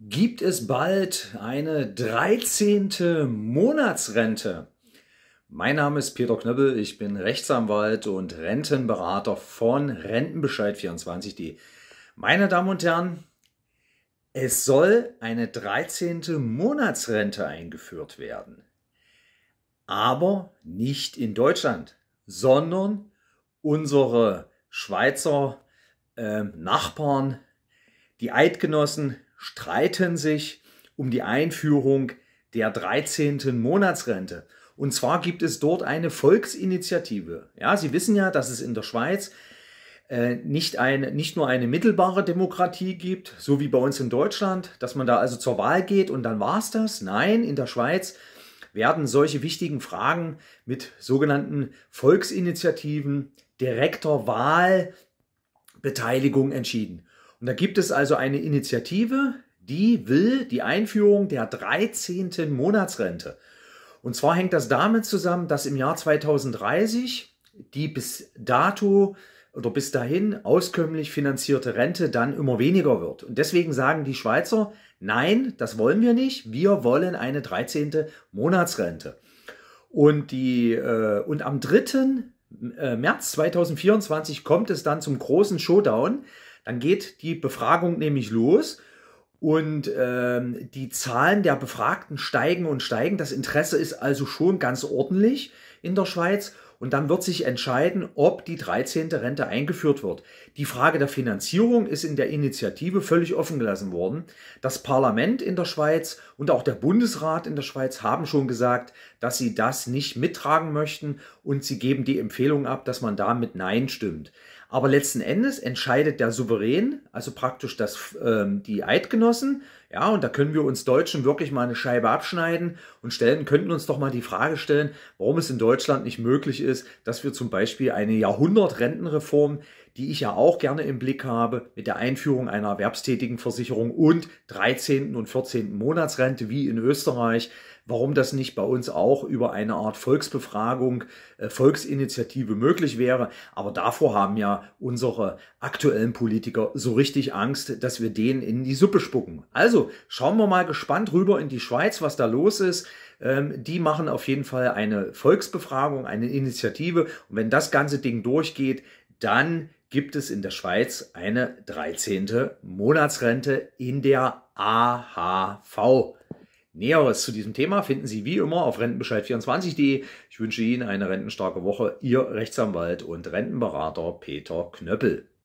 gibt es bald eine 13. Monatsrente. Mein Name ist Peter Knöppel, ich bin Rechtsanwalt und Rentenberater von Rentenbescheid24.de. Meine Damen und Herren, es soll eine 13. Monatsrente eingeführt werden. Aber nicht in Deutschland, sondern unsere Schweizer äh, Nachbarn, die Eidgenossen streiten sich um die Einführung der 13. Monatsrente. Und zwar gibt es dort eine Volksinitiative. Ja, Sie wissen ja, dass es in der Schweiz äh, nicht, eine, nicht nur eine mittelbare Demokratie gibt, so wie bei uns in Deutschland, dass man da also zur Wahl geht und dann war es das. Nein, in der Schweiz werden solche wichtigen Fragen mit sogenannten Volksinitiativen, direkter Wahlbeteiligung entschieden. Und da gibt es also eine Initiative, die will die Einführung der 13. Monatsrente. Und zwar hängt das damit zusammen, dass im Jahr 2030 die bis dato oder bis dahin auskömmlich finanzierte Rente dann immer weniger wird. Und deswegen sagen die Schweizer, nein, das wollen wir nicht, wir wollen eine 13. Monatsrente. Und, die, äh, und am 3. Äh, März 2024 kommt es dann zum großen Showdown dann geht die Befragung nämlich los und ähm, die Zahlen der Befragten steigen und steigen. Das Interesse ist also schon ganz ordentlich in der Schweiz. Und dann wird sich entscheiden, ob die 13. Rente eingeführt wird. Die Frage der Finanzierung ist in der Initiative völlig offen gelassen worden. Das Parlament in der Schweiz und auch der Bundesrat in der Schweiz haben schon gesagt, dass sie das nicht mittragen möchten und sie geben die Empfehlung ab, dass man da mit Nein stimmt. Aber letzten Endes entscheidet der Souverän, also praktisch das, ähm, die Eidgenossen, ja, und da können wir uns Deutschen wirklich mal eine Scheibe abschneiden und stellen, könnten uns doch mal die Frage stellen, warum es in Deutschland nicht möglich ist, dass wir zum Beispiel eine Jahrhundertrentenreform, die ich ja auch gerne im Blick habe, mit der Einführung einer erwerbstätigen Versicherung und 13. und 14. Monatsrente wie in Österreich, warum das nicht bei uns auch über eine Art Volksbefragung, äh, Volksinitiative möglich wäre. Aber davor haben ja unsere aktuellen Politiker so richtig Angst, dass wir denen in die Suppe spucken. Also also schauen wir mal gespannt rüber in die Schweiz, was da los ist. Ähm, die machen auf jeden Fall eine Volksbefragung, eine Initiative. Und wenn das ganze Ding durchgeht, dann gibt es in der Schweiz eine 13. Monatsrente in der AHV. Näheres zu diesem Thema finden Sie wie immer auf rentenbescheid24.de. Ich wünsche Ihnen eine rentenstarke Woche. Ihr Rechtsanwalt und Rentenberater Peter Knöppel.